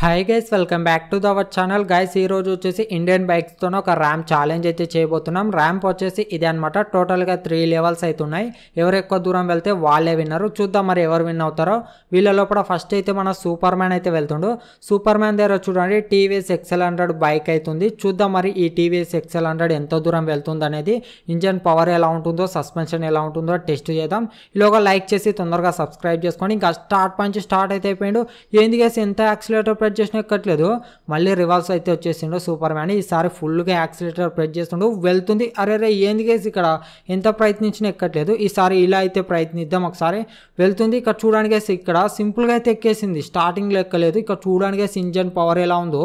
hi guys welcome back to our channel guys ఈరోజు వచ్చేసి Indian బైక్స్తో ఒక ర్యాంప్ ఛాలెంజ్ అయితే చేయబోతున్నాం ర్యాంప్ వచ్చేసి ఇది అనమాట టోటల్గా త్రీ లెవెల్స్ అయితే ఉన్నాయి ఎవరు ఎక్కువ దూరం వెళ్తే వాళ్ళే విన్నారు చూద్దాం మరి ఎవరు విన్ అవుతారో వీళ్ళ లోపల ఫస్ట్ అయితే మన సూపర్ మ్యాన్ అయితే వెళ్తుండు సూపర్ మ్యాన్ దగ్గర చూడండి టీవీఎస్ ఎక్సెల్ హండ్రెడ్ బైక్ అవుతుంది చూద్దాం మరి ఈ టీవీఎస్ ఎక్సెల్ హండ్రెడ్ ఎంత దూరం వెళ్తుంది అనేది ఇంజన్ పవర్ ఎలా ఉంటుందో సస్పెన్షన్ ఎలా ఉంటుందో టెస్ట్ చేద్దాం ఇలాగ లైక్ చేసి తొందరగా సబ్స్క్రైబ్ చేసుకోండి ఇంకా స్టార్ట్ పంచి స్టార్ట్ అయితే అయిపోయిండు ఏంది గేసి ఎంత యాక్సిలేటర్ ప్రెస్ చేసినా ఎక్కట్లేదు మళ్ళీ రివాల్స్ అయితే వచ్చేసిండు సూపర్ మ్యాన్ ఈసారి ఫుల్గా యాక్సిలేటర్ ప్రెస్ చేస్తుండు వెళ్తుంది అరే రే ఏంది కేసు ఇక్కడ ఎంత ప్రయత్నించినా ఎక్కట్లేదు ఈసారి ఇలా అయితే ప్రయత్నిద్దాం ఒకసారి వెళ్తుంది ఇక్కడ చూడడానికి ఇక్కడ సింపుల్గా అయితే ఎక్కేసింది స్టార్టింగ్లో ఎక్కలేదు ఇక్కడ చూడడానికి ఇంజన్ పవర్ ఎలా ఉందో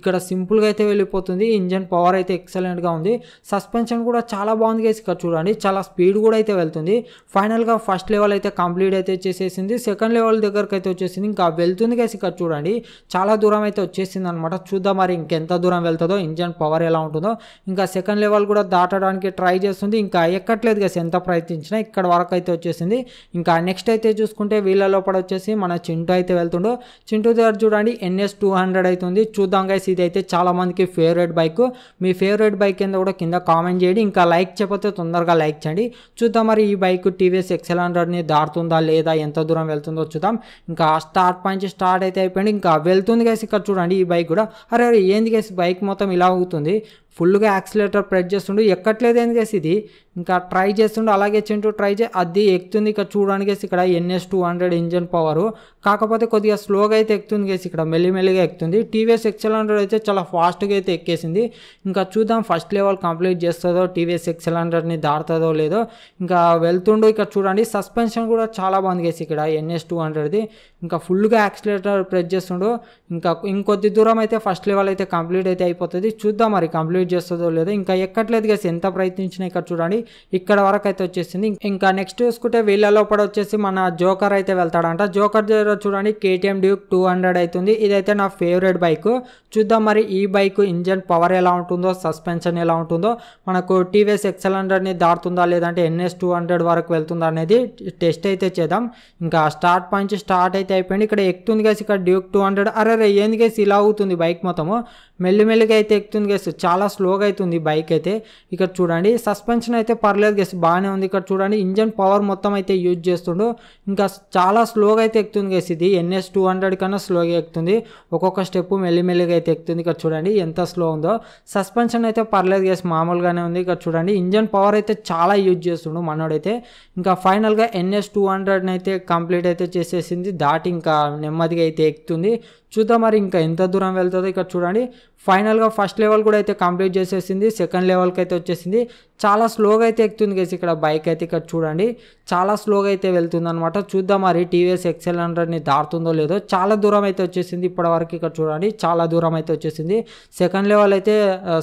ఇక్కడ సింపుల్గా అయితే వెళ్ళిపోతుంది ఇంజన్ పవర్ అయితే ఎక్సలెంట్గా ఉంది సస్పెన్షన్ కూడా చాలా బాగుంది కేసు ఇక్కడ చూడండి చాలా స్పీడ్ కూడా అయితే వెళ్తుంది ఫైనల్గా ఫస్ట్ లెవెల్ అయితే కంప్లీట్ అయితే చేసేసింది సెకండ్ లెవెల్ దగ్గరకు అయితే వచ్చేసింది ఇంకా వెళ్తుంది కేసు ఇక్కడ చూడండి చాలా దూరం అయితే వచ్చేసింది అనమాట చూద్దాం మరి ఇంకెంత దూరం వెళ్తుందో ఇంజన్ పవర్ ఎలా ఉంటుందో ఇంకా సెకండ్ లెవెల్ కూడా దాటడానికి ట్రై చేస్తుంది ఇంకా ఎక్కట్లేదు కదా ఎంత ప్రయత్నించినా ఇక్కడ వరకు అయితే వచ్చేసింది ఇంకా నెక్స్ట్ అయితే చూసుకుంటే వీళ్ళ లోపల వచ్చేసి మన చింటూ అయితే వెళ్తుండో చింటూ దగ్గర చూడండి ఎన్ఎస్ టూ హండ్రెడ్ అవుతుంది చూద్దాం గైస్ ఇది అయితే చాలామందికి ఫేవరెట్ బైక్ మీ ఫేవరెట్ బైక్ కింద కూడా కింద కామెంట్ చేయండి ఇంకా లైక్ చెప్పతే తొందరగా లైక్ చేయండి చూద్దాం మరి ఈ బైక్ టీవీఎస్ ఎక్సెల్ హండ్రెడ్ని దాటుతుందా లేదా ఎంత దూరం వెళ్తుందో చూద్దాం ఇంకా స్టార్ట్ పాయింట్ స్టార్ట్ అయితే అయిపోయింది ఇంకా వెళ్తుంది వెళ్తుంది గైస్ ఇక్కడ చూడండి ఈ బైక్ కూడా అరే అరే ఏంది గైస్ బైక్ మొత్తం ఇలా అవుతుంది ఫుల్గా యాక్సిలేటర్ ప్రెస్ చేస్తుండు ఎక్కట్లేదు అని ఇది ఇంకా ట్రై చేస్తుండు అలాగే చింటూ ట్రై చే అది ఎక్కుతుంది ఇక్కడ చూడడానికి ఇక్కడ NS two hundred engine power కాకపోతే కొద్దిగా స్లోగా అయితే ఎక్కుతుంది కేసి ఇక్కడ మెల్లిమెల్లిగా ఎక్కుతుంది టీవీఎస్ ఎక్సెల్ హండ్రెడ్ అయితే చాలా ఫాస్ట్గా అయితే ఎక్కేసింది ఇంకా చూద్దాం ఫస్ట్ లెవెల్ కంప్లీట్ చేస్తుందో టీవీఎస్ ఎక్సెల్ హండ్రెడ్ని దాడుతుందో లేదో ఇంకా వెళ్తుండో ఇక్కడ చూడండి సస్పెన్షన్ కూడా చాలా బాగుంది కేసి ఇక్కడ ఎన్ఎస్ టూ హండ్రెడ్ది ఇంకా ఫుల్గా యాక్సిలేటర్ ప్రెస్ చేస్తుండు ఇంకా ఇంకొద్ది దూరం అయితే ఫస్ట్ లెవెల్ అయితే కంప్లీట్ అయితే అయిపోతుంది చూద్దాం మరి కంప్లీట్ కంప్లీట్ చేస్తుందో లేదో ఇంకా ఎక్కట్లేదు గైస్ ఎంత ప్రయత్నించినా ఇక్కడ చూడండి ఇక్కడ వరకు అయితే వచ్చేసింది ఇంకా నెక్స్ట్ చూసుకుంటే వీళ్ళ లోపల వచ్చేసి మన జోకర్ అయితే వెళ్తాడంట జోకర్ దగ్గర చూడండి కేటీఎం డ్యూక్ టూ హండ్రెడ్ అవుతుంది ఇదైతే నా ఫేవరెట్ బైక్ చూద్దాం మరి ఈ బైక్ ఇంజన్ పవర్ ఎలా ఉంటుందో సస్పెన్షన్ ఎలా ఉంటుందో మనకు టీవీఎస్ ఎక్సెల్ హండ్రెడ్ని దాటుతుందా లేదంటే ఎన్ఎస్ టూ హండ్రెడ్ వరకు వెళ్తుందా అనేది టెస్ట్ అయితే చేద్దాం ఇంకా స్టార్ట్ పాయింట్ స్టార్ట్ అయితే అయిపోయింది ఇక్కడ ఎక్కుతుంది గైస్ ఇక్కడ డ్యూక్ టూ హండ్రెడ్ అరే రే ఏంది గైస్ ఇలా అవుతుంది బైక్ మొత్తము మెల్లిమెల్లిగా అయితే ఎక్కుతుంది గెస్ చాలా స్లోగా అవుతుంది బైక్ అయితే ఇక్కడ చూడండి సస్పెన్షన్ అయితే పర్లేదు గెస్ బాగానే ఉంది ఇక్కడ చూడండి ఇంజన్ పవర్ మొత్తం అయితే యూజ్ చేస్తుండు ఇంకా చాలా స్లోగా అయితే ఎక్కుతుంది గెస్ ఇది ఎన్ఎస్ టూ హండ్రెడ్ కన్నా స్లోగా ఎక్కుతుంది ఒక్కొక్క స్టెప్ మెల్లిమెల్లిగా అయితే ఎక్కుతుంది ఇక్కడ చూడండి ఎంత స్లో ఉందో సస్పెన్షన్ అయితే పర్లేదు గెస్ మామూలుగానే ఉంది ఇక్కడ చూడండి ఇంజన్ పవర్ అయితే చాలా యూజ్ చేస్తుండు మనోడైతే ఇంకా ఫైనల్గా ఎన్ఎస్ టూ హండ్రెడ్ని అయితే కంప్లీట్ అయితే చేసేసింది దాటి ఇంకా నెమ్మదిగా అయితే ఎక్కుతుంది చూద్దాం మరి ఇంకా ఎంత దూరం వెళ్తుందో ఇక్కడ చూడండి ఫైనల్గా ఫస్ట్ లెవెల్ కూడా అయితే కంప్లీట్ చేసేసింది సెకండ్ లెవెల్కి అయితే వచ్చేసింది చాలా స్లోగా అయితే ఎక్కుతుంది గేసి ఇక్కడ బైక్ అయితే ఇక్కడ చూడండి చాలా స్లోగా అయితే వెళ్తుంది అనమాట చూద్దాం మరి టీవీఎస్ ఎక్సెల్ హండ్రెడ్ని దాటుతుందో లేదో చాలా దూరం అయితే వచ్చేసింది ఇప్పటి వరకు ఇక్కడ చూడండి చాలా దూరం అయితే వచ్చేసింది సెకండ్ లెవెల్ అయితే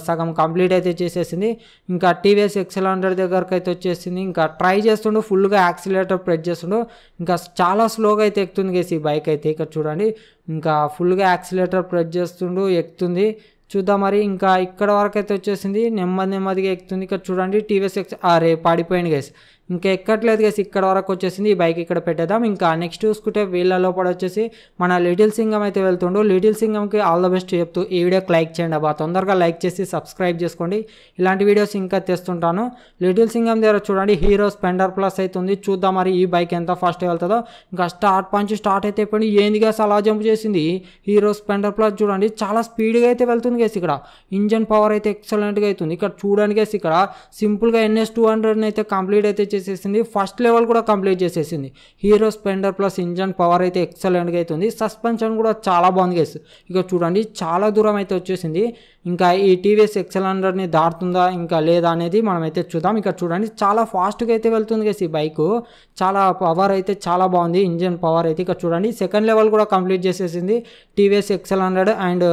సగం కంప్లీట్ అయితే చేసేసింది ఇంకా టీవీఎస్ ఎక్సెల్ హండ్రెడ్ దగ్గరకు అయితే వచ్చేసింది ఇంకా ట్రై చేస్తుండు ఫుల్గా యాక్సిలేటర్ ప్రెస్ చేస్తుండు ఇంకా చాలా స్లోగా అయితే ఎక్కుతుంది గేసి బైక్ అయితే ఇక్కడ చూడండి ఇంకా ఫుల్గా యాక్సిలేటర్ ప్రెస్ చేస్తుండు ఎక్కుతుంది చూద్దాం మరి ఇంకా ఇక్కడ వరకు అయితే వచ్చేసింది నెమ్మది నెమ్మదిగా ఎక్కుతుంది ఇక్కడ చూడండి టీవీఎస్ ఎక్స్ అరే పడిపోయింది గైస్ ఇంకా ఎక్కట్లేదు కదా ఇక్కడ వరకు వచ్చేసింది ఈ బైక్ ఇక్కడ పెట్టేద్దాం ఇంకా నెక్స్ట్ చూసుకుంటే వీళ్ళ లోపల వచ్చేసి మన లిటిల్ సింగం అయితే వెళ్తుండు లిటిల్ సింగంకి ఆల్ ద బెస్ట్ చెప్తూ ఈ వీడియోకి లైక్ చేయండి అబ్బా తొందరగా లైక్ చేసి సబ్స్క్రైబ్ చేసుకోండి ఇలాంటి వీడియోస్ ఇంకా తెస్తుంటాను లిటిల్ సింగం దగ్గర చూడండి హీరో స్పెండర్ ప్లస్ అవుతుంది చూద్దాం మరి ఈ బైక్ ఎంత ఫాస్ట్ వెళ్తుందో ఇంకా స్టార్ట్ పంచి స్టార్ట్ అయితే పోయి ఏంది గ్యాస్ అలా జంప్ చేసింది హీరో స్పెండర్ ప్లస్ చూడండి చాలా స్పీడ్గా అయితే వెళ్తుంది గైస్ ఇక్కడ ఇంజన్ పవర్ అయితే ఎక్సలెంట్గా అవుతుంది ఇక్కడ చూడండి గైస్ ఇక్కడ సింపుల్గా ఎన్ఎస్ టూ హండ్రెడ్ని అయితే కంప్లీట్ అయితే చేసేసింది ఫస్ట్ లెవెల్ కూడా కంప్లీట్ చేసేసింది Hero Splendor plus engine power అయితే ఎక్సలెంట్గా అవుతుంది సస్పెన్షన్ కూడా చాలా బాగుంది గేస్ ఇక చూడండి చాలా దూరం అయితే వచ్చేసింది ఇంకా ఈ టీవీఎస్ ఎక్సెల్ హండ్రెడ్ని దాటుతుందా ఇంకా లేదా అనేది మనమైతే చూద్దాం ఇక్కడ చూడండి చాలా ఫాస్ట్గా అయితే వెళ్తుంది కదా ఈ బైక్ చాలా పవర్ అయితే చాలా బాగుంది ఇంజన్ పవర్ అయితే ఇక్కడ చూడండి సెకండ్ లెవెల్ కూడా కంప్లీట్ చేసేసింది TVS XL hundred and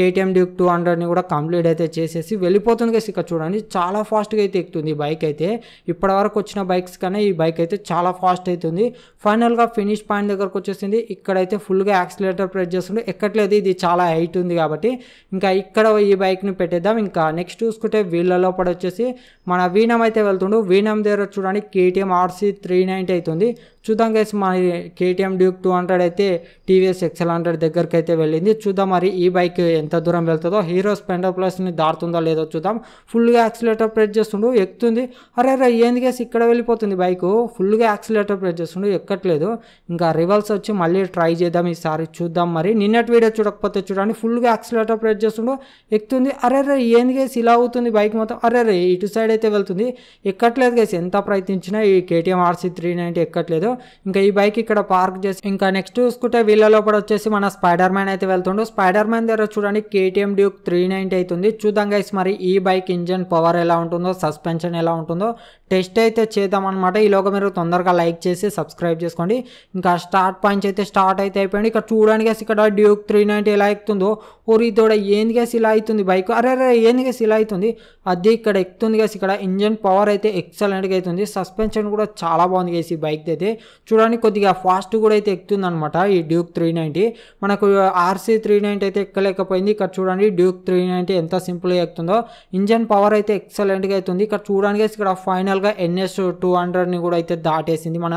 KTM Duke two హండ్రెడ్ని కూడా కంప్లీట్ అయితే చేసేసి వెళ్ళిపోతుంది కదా ఇక్కడ చూడండి చాలా ఫాస్ట్గా అయితే ఎక్కుతుంది ఈ బైక్ అయితే ఇప్పటివరకు వచ్చిన బైక్స్ కన్నా ఈ బైక్ అయితే చాలా ఫాస్ట్ అవుతుంది ఫైనల్గా ఫినిష్ పాయింట్ దగ్గరకు వచ్చేసింది ఇక్కడైతే ఫుల్గా యాక్సిలేటర్ ప్రెస్ చేస్తుంటే ఎక్కట్లేదు ఇది చాలా హైట్ ఉంది కాబట్టి ఇంకా ఇక్కడ ఈ బైక్ని పెట్టేద్దాం ఇంకా నెక్స్ట్ చూసుకుంటే వీళ్ళ లోపల వచ్చేసి మన వీణం అయితే వెళ్తుండు వీణం దగ్గర చూడండి కేటీఎం ఆర్సీ త్రీ నైంటీ అవుతుంది చూద్దాం గైస్ మరి కేటీఎం డ్యూక్ టూ హండ్రెడ్ అయితే టీవీఎస్ ఎక్సెల్ హండ్రెడ్ దగ్గరికి అయితే వెళ్ళింది చూద్దాం మరి ఈ బైక్ ఎంత దూరం వెళ్తుందో హీరో స్పెండర్ ప్లస్ని దారుతుందో లేదో చూద్దాం ఫుల్గా యాక్సిలేటర్ ప్రెస్ చేస్తుండు ఎక్కుతుంది అరే అరే ఏంది గైస్ ఇక్కడ వెళ్ళిపోతుంది బైక్ ఫుల్గా యాక్సిలేటర్ ప్రెస్ చేస్తుండు ఎక్కట్లేదు ఇంకా రివర్స్ వచ్చి మళ్ళీ ట్రై చేద్దాం ఈసారి చూద్దాం మరి నిన్నటి వీడియో చూడకపోతే చూడండి ఫుల్గా యాక్సిలేటర్ ప్రెస్ చేస్తుండు ఎక్కుతుంది అరే అరే ఏంది గేస్ ఇలా అవుతుంది బైక్ మొత్తం అరే అరే ఇటు సైడ్ అయితే వెళ్తుంది ఎక్కట్లేదు గేస్ ఎంత ప్రయత్నించినా ఈ కేటీఎం ఆర్సీ త్రీ నైంటీ ఎక్కట్లేదు లేదు ఇంకా ఈ బైక్ ఇక్కడ పార్క్ చేసి ఇంకా నెక్స్ట్ చూసుకుంటే వీళ్ళ లోపల వచ్చేసి మన స్పైడర్ మ్యాన్ అయితే వెళ్తుండు స్పైడర్ మ్యాన్ దగ్గర చూడండి కేటీఎం డ్యూక్ త్రీ నైన్టీ అవుతుంది చూద్దాం గైస్ మరి ఈ బైక్ ఇంజన్ పవర్ ఎలా ఉంటుందో సస్పెన్షన్ ఎలా ఉంటుందో టెస్ట్ అయితే చేద్దాం అనమాట ఈలోగా మీరు తొందరగా లైక్ చేసి సబ్స్క్రైబ్ చేసుకోండి ఇంకా స్టార్ట్ పాయింట్స్ అయితే స్టార్ట్ అయితే అయిపోయింది ఇక్కడ చూడండి గైస్ ఇక్కడ డ్యూక్ త్రీ నైన్టీ ఎలా ఎక్కుతుందో ఓరి తోడ ఏంది గేసి ఇలా అవుతుంది బైక్ అరే అరే ఏంది గేసి ఇలా అవుతుంది అది ఇక్కడ ఎక్కుతుంది గైస్ ఇక్కడ ఇంజన్ పవర్ అయితే ఎక్సలెంట్గా అవుతుంది సస్పెన్షన్ కూడా చాలా బాగుంది గైస్ ఈ బైక్ అయితే చూడడానికి కొద్దిగా ఫాస్ట్ కూడా అయితే ఎక్కుతుందనమాట ఈ డ్యూక్ త్రీ నైంటీ మనకు ఆర్సీ త్రీ నైంటీ అయితే ఎక్కలేకపోయింది ఇక్కడ చూడండి డ్యూక్ త్రీ నైంటీ ఎంత సింపుల్గా ఎక్కుతుందో ఇంజన్ పవర్ అయితే ఎక్సలెంట్గా అవుతుంది ఇక్కడ చూడడానికి ఇక్కడ ఫైనల్గా ఎన్ఎస్ టూ హండ్రెడ్ని కూడా అయితే దాటేసింది మన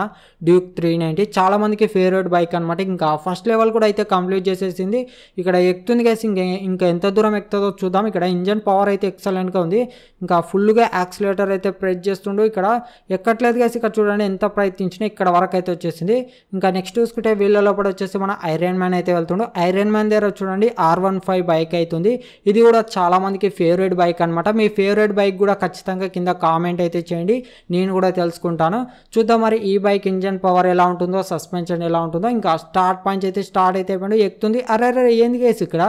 డ్యూక్ త్రీ నైంటీ చాలామందికి ఫేవరెట్ బైక్ అనమాట ఇంకా ఫస్ట్ లెవెల్ కూడా అయితే కంప్లీట్ చేసేసింది ఇక్కడ ఎక్కుతుంది కేసి ఇంకా ఇంకా ఎంత దూరం ఎక్కుతుందో చూద్దాం ఇక్కడ ఇంజన్ పవర్ అయితే ఎక్సలెంట్గా ఉంది ఇంకా ఫుల్గా యాక్సిలేటర్ అయితే ప్రెస్ చేస్తుండో ఇక్కడ ఎక్కట్లేదు కేసి ఇక్కడ చూడండి ఎంత ప్రయత్నించినా ఇక్కడ వరకు అయితే వచ్చేసింది ఇంకా నెక్స్ట్ చూసుకుంటే వీళ్ళలో కూడా వచ్చేసి మన ఐరన్ మ్యాన్ అయితే వెళ్తుండు ఐరన్ మ్యాన్ దగ్గర చూడండి ఆర్ వన్ ఫైవ్ బైక్ అవుతుంది ఇది కూడా చాలామందికి ఫేవరెట్ బైక్ అనమాట మీ ఫేవరెట్ బైక్ కూడా ఖచ్చితంగా కింద కామెంట్ అయితే చేయండి నేను కూడా తెలుసుకుంటాను చూద్దాం మరి ఈ బైక్ ఇంజన్ పవర్ ఎలా ఉంటుందో సస్పెన్షన్ ఎలా ఉంటుందో ఇంకా స్టార్ట్ పాయింట్స్ అయితే స్టార్ట్ అయితే అయిపోయింది ఎక్కుతుంది అరే అరే ఏంది కేసు ఇక్కడ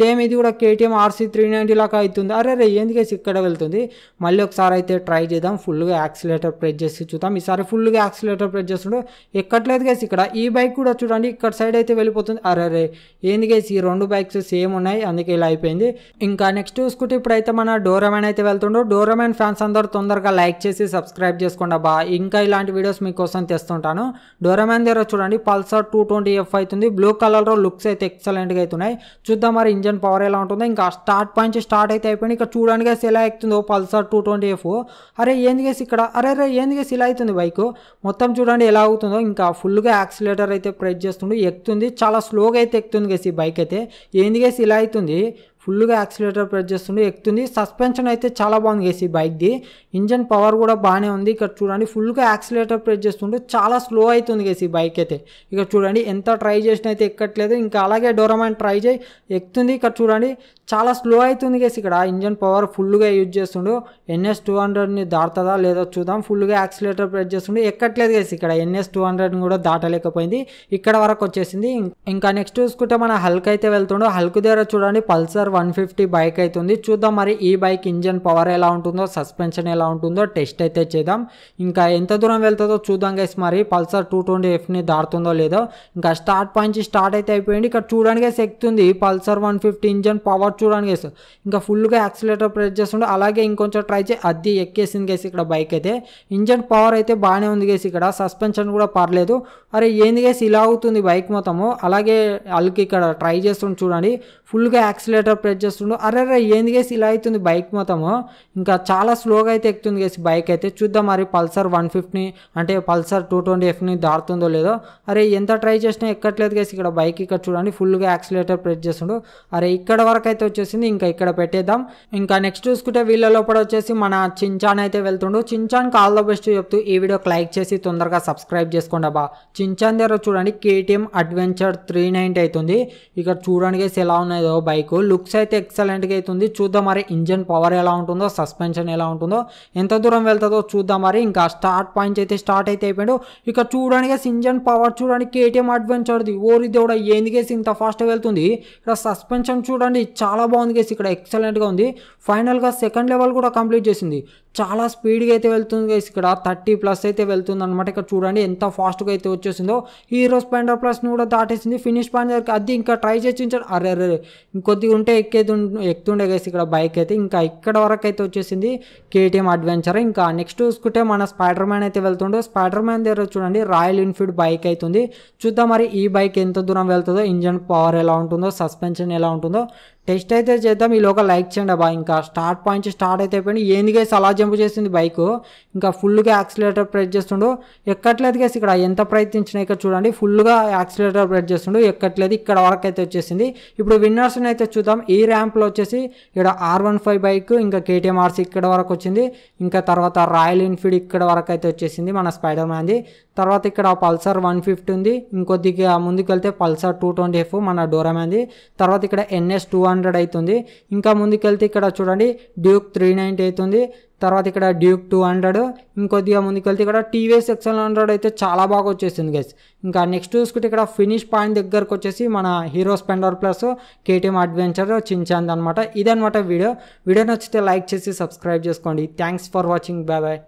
సేమ్ ఇది కూడా కేటీఎం ఆర్సీ త్రీ నైంటీ లాగా అవుతుంది అరే అరే ఏంది కేసు ఇక్కడ వెళ్తుంది మళ్ళీ ఒకసారి అయితే ట్రై చేద్దాం ఫుల్గా యాక్సిలేటర్ ప్రెస్ చేసి చూద్దాం ఈసారి ఫుల్గా యాక్సిలేటర్ ప్రెస్ చేసి చూడు ఎక్కట్లేదు గేసి ఇక్కడ ఈ బైక్ కూడా చూడండి ఇక్కడ సైడ్ అయితే వెళ్ళిపోతుంది అరే ఏంది గేసి ఈ రెండు బైక్స్ సేమ్ ఉన్నాయి అందుకే ఇలా అయిపోయింది ఇంకా నెక్స్ట్ చూసుకుంటే ఇప్పుడైతే మన డోరామెన్ అయితే వెళ్తుండో డోరామెన్ ఫ్యాన్స్ అందరూ తొందరగా లైక్ చేసి సబ్స్క్రైబ్ చేసుకోండి బా ఇంకా ఇలాంటి వీడియోస్ మీకోసం తెస్తుంటాను డోరామెన్ దగ్గర చూడండి పల్సర్ టూ ట్వంటీ ఎఫ్ అవుతుంది బ్లూ కలర్లో లుక్స్ అయితే ఎక్సలెంట్గా అవుతున్నాయి చూద్దాం మరి ఇంజన్ పవర్ ఎలా ఉంటుందో ఇంకా స్టార్ట్ పాయింట్ స్టార్ట్ అయితే అయిపోయింది ఇక్కడ చూడండి గేసి ఎలా ఎక్కుతుందో పల్సర్ టూ ట్వంటీ ఎఫ్ అరే ఏంది గేసి ఇక్కడ అరే అరే ఏంది గేసి ఇలా అవుతుంది బైక్ మొత్తం చూడండి ఎలా ఎలా అవుతుందో ఇంకా ఫుల్గా యాక్సిలేటర్ అయితే ప్రెస్ చేస్తుండు ఎక్కుతుంది చాలా స్లోగా అయితే ఎక్కుతుంది గేసి బైక్ అయితే ఏంది గేసి ఇలా అవుతుంది ఫుల్గా యాక్సిలేటర్ ప్రెస్ చేస్తుండే ఎక్కుతుంది సస్పెన్షన్ అయితే చాలా బాగుంది గేసి బైక్ది ఇంజన్ పవర్ కూడా బాగానే ఉంది ఇక్కడ చూడండి ఫుల్గా యాక్సిలేటర్ ప్రెస్ చేస్తుండే చాలా స్లో అవుతుంది గేసి బైక్ అయితే ఇక్కడ చూడండి ఎంత ట్రై చేసినా అయితే ఎక్కట్లేదు ఇంకా అలాగే డోరమాన్ ట్రై చేయి ఎక్కుతుంది ఇక్కడ చూడండి చాలా స్లో అవుతుంది గేసి ఇక్కడ ఇంజన్ పవర్ ఫుల్గా యూజ్ చేస్తుండు ఎన్ఎస్ టూ హండ్రెడ్ని దాటుతుందా లేదో చూద్దాం ఫుల్గా యాక్సిలేటర్ ప్రెస్ చేస్తుండే ఎక్కట్లేదు కేసు ఇక్కడ ఎన్ఎస్ టూ హండ్రెడ్ని కూడా దాటలేకపోయింది ఇక్కడ వరకు వచ్చేసింది ఇంకా నెక్స్ట్ చూసుకుంటే మన హల్క్ అయితే వెళ్తుండో హల్క్ దగ్గర చూడండి పల్సర్ వన్ ఫిఫ్టీ బైక్ అవుతుంది చూద్దాం మరి ఈ బైక్ ఇంజన్ పవర్ ఎలా ఉంటుందో సస్పెన్షన్ ఎలా ఉంటుందో టెస్ట్ అయితే చేద్దాం ఇంకా ఎంత దూరం వెళ్తుందో చూద్దాం కేసు మరి పల్సర్ టూ ట్వంటీ ఎఫ్ని దాడుతుందో లేదో ఇంకా స్టార్ట్ పాయింట్ స్టార్ట్ అయితే అయిపోయింది ఇక్కడ చూడడానికి ఎక్కుతుంది Pulsar one fifty engine power చూడడానికి ఇంకా ఫుల్గా యాక్సిలేటర్ ప్రెస్ చేస్తుండే అలాగే ఇంకొంచెం ట్రై అయితే అద్దె ఎక్కేసింది గేసి ఇక్కడ బైక్ అయితే ఇంజన్ పవర్ అయితే బాగానే ఉంది గేసి ఇక్కడ సస్పెన్షన్ కూడా పర్లేదు అరే ఏంది గేసి ఇలా అవుతుంది బైక్ మొత్తము అలాగే వాళ్ళకి ఇక్కడ ట్రై చేస్తుండే చూడండి ఫుల్గా యాక్సిలేటర్ ప్రెస్ చేస్తుండు అరే అరే ఏంది గేసి ఇలా అవుతుంది బైక్ మొత్తము ఇంకా చాలా స్లోగా అయితే ఎక్కుతుంది గేసి బైక్ అయితే చూద్దాం మరి పల్సర్ వన్ ఫిఫ్టీ అంటే పల్సర్ టూ ట్వంటీ ఎఫ్ని దాడుతుందో లేదో అరే ఎంత ట్రై చేసినా ఎక్కట్లేదు గేసి ఇక్కడ బైక్ ఇక్కడ చూడండి ఫుల్గా యాక్సిలేటర్ ప్రెస్ చేస్తుండు అరే ఇక్కడ వరకు అయితే వచ్చేసింది ఇంకా ఇక్కడ పెట్టేద్దాం ఇంకా నెక్స్ట్ చూసుకుంటే వీళ్ళ లోపల వచ్చేసి వచ్చేసి మన చించాన్ అయితే వెళ్తుండు చించాన్కి ఆల్ ద బెస్ట్ చెప్తూ ఈ వీడియోకి లైక్ చేసి తొందరగా సబ్స్క్రైబ్ చేసుకోండి అబ్బా చించాన్ దగ్గర చూడండి కేటీఎం అడ్వెంచర్ త్రీ నైంటీ అవుతుంది ఇక్కడ చూడడానికి ఎలా ఉన్నదో బైక్ లుక్స్ అయితే ఎక్సలెంట్గా అవుతుంది చూద్దాం మరి ఇంజన్ పవర్ ఎలా ఉంటుందో సస్పెన్షన్ ఎలా ఉంటుందో ఎంత దూరం వెళ్తుందో చూద్దాం మరి ఇంకా స్టార్ట్ పాయింట్స్ అయితే స్టార్ట్ అయితే అయిపోయాడు ఇక చూడడానికి ఇంజన్ పవర్ చూడండి కేటీఎం అడ్వెంచర్ది ఓరి దేవుడ ఏంది కేసి ఇంత ఫాస్ట్ వెళ్తుంది ఇక్కడ సస్పెన్షన్ చూడండి చాలా బాగుంది కేసి ఇక్కడ ఎక్సలెంట్గా ఉంది ఫైనల్గా సెకండ్ లెవెల్ కూడా కంప్లీట్ కంప్లీట్ చేసింది చాలా స్పీడ్గా అయితే వెళ్తుంది గైస్ ఇక్కడ థర్టీ ప్లస్ అయితే వెళ్తుంది అనమాట ఇక్కడ చూడండి ఎంత ఫాస్ట్గా అయితే వచ్చేసిందో హీరో స్పెండర్ ప్లస్ని కూడా దాటేసింది ఫినిష్ పాయింట్ దగ్గరికి అది ఇంకా ట్రై చేసి అరే అరే ఇంకొద్దిగా ఉంటే ఎక్కేది ఎక్కుతుండే గైస్ ఇక్కడ బైక్ అయితే ఇంకా ఇక్కడ వరకు అయితే వచ్చేసింది కేటీఎం అడ్వెంచర్ ఇంకా నెక్స్ట్ చూసుకుంటే మన స్పైడర్ మ్యాన్ అయితే వెళ్తుండే స్పైడర్ మ్యాన్ దగ్గర చూడండి రాయల్ ఎన్ఫీల్డ్ బైక్ అవుతుంది చూద్దాం మరి ఈ బైక్ ఎంత దూరం వెళ్తుందో ఇంజన్ పవర్ ఎలా ఉంటుందో సస్పెన్షన్ ఎలా ఉంటుందో టెస్ట్ అయితే చేద్దాం లోక లైక్ చేయండి అబ్బా ఇంకా స్టార్ట్ పాయింట్ స్టార్ట్ అయితే అయిపోయింది ఏంది గైస్ అలా జంప్ చేసింది బైక్ ఇంకా ఫుల్గా యాక్సిలేటర్ ప్రెస్ చేస్తుండు ఎక్కట్లేదు కేసు ఇక్కడ ఎంత ప్రయత్నించినా ఇక్కడ చూడండి ఫుల్గా యాక్సిలేటర్ ప్రెస్ చేస్తుండు ఎక్కట్లేదు ఇక్కడ వరకు అయితే వచ్చేసింది ఇప్పుడు విన్నర్స్ని అయితే చూద్దాం ఈ ర్యాంప్లో వచ్చేసి ఇక్కడ ఆర్ వన్ ఫైవ్ బైక్ ఇంకా కేటీఎం ఆర్సీ ఇక్కడ వరకు వచ్చింది ఇంకా తర్వాత రాయల్ ఎన్ఫీల్డ్ ఇక్కడ వరకు అయితే వచ్చేసింది మన స్పైడర్ మ్యాన్ది తర్వాత ఇక్కడ పల్సర్ వన్ ఫిఫ్టీ ఉంది ఇంకొద్దిగా ముందుకు వెళ్తే పల్సర్ టూ ట్వంటీ ఎఫ్ మన డోరామ్యాంది తర్వాత ఇక్కడ ఎన్ఎస్ టూ హండ్రెడ్ అవుతుంది ఇంకా ముందుకు వెళ్తే ఇక్కడ చూడండి డ్యూక్ త్రీ నైంటీ అవుతుంది తర్వాత ఇక్కడ డ్యూక్ టూ హండ్రెడ్ ఇంకొద్దిగా ముందుకు వెళ్తే ఇక్కడ టీవీఎస్ సెక్షన్ హండ్రెడ్ అయితే చాలా బాగా వచ్చేసింది గైస్ ఇంకా నెక్స్ట్ చూసుకుంటే ఇక్కడ ఫినిష్ పాయింట్ దగ్గరకు వచ్చేసి మన Hero Splendor plus KTM Adventure చించాంది అనమాట ఇదనమాట వీడియో వీడియో నచ్చితే లైక్ చేసి సబ్స్క్రైబ్ చేసుకోండి thanks for watching bye bye